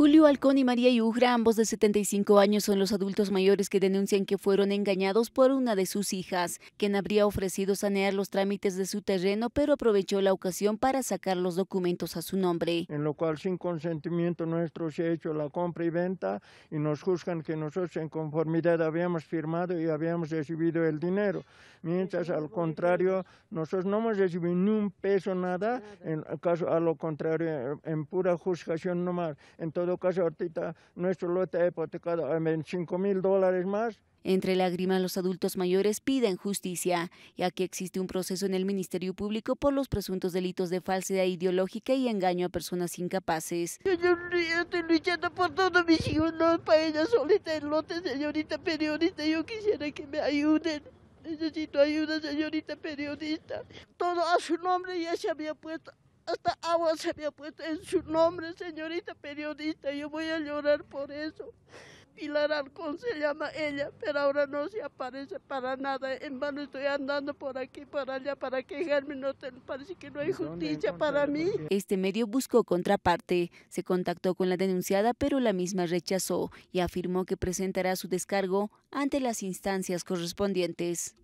Julio Alcón y María Yugra, ambos de 75 años, son los adultos mayores que denuncian que fueron engañados por una de sus hijas, quien habría ofrecido sanear los trámites de su terreno, pero aprovechó la ocasión para sacar los documentos a su nombre. En lo cual, sin consentimiento nuestro, se ha hecho la compra y venta y nos juzgan que nosotros en conformidad habíamos firmado y habíamos recibido el dinero. Mientras, al contrario, nosotros no hemos recibido ni un peso, nada, en caso, a lo contrario, en pura juzgación nomás. Entonces, ahorita nuestro lote hipotecado en 5 mil dólares más. Entre lágrimas, los adultos mayores piden justicia, ya que existe un proceso en el Ministerio Público por los presuntos delitos de falsedad ideológica y engaño a personas incapaces. yo estoy luchando por todos mis hijos, no para ella solita el lote, señorita periodista, yo quisiera que me ayuden. Necesito ayuda, señorita periodista. Todo a su nombre ya se había puesto hasta agua se había puesto en su nombre, señorita periodista. Yo voy a llorar por eso. Pilar Alcón se llama ella, pero ahora no se aparece para nada. En vano estoy andando por aquí, por allá, para quejarme. No te, parece que no hay justicia para mí. Este medio buscó contraparte. Se contactó con la denunciada, pero la misma rechazó y afirmó que presentará su descargo ante las instancias correspondientes.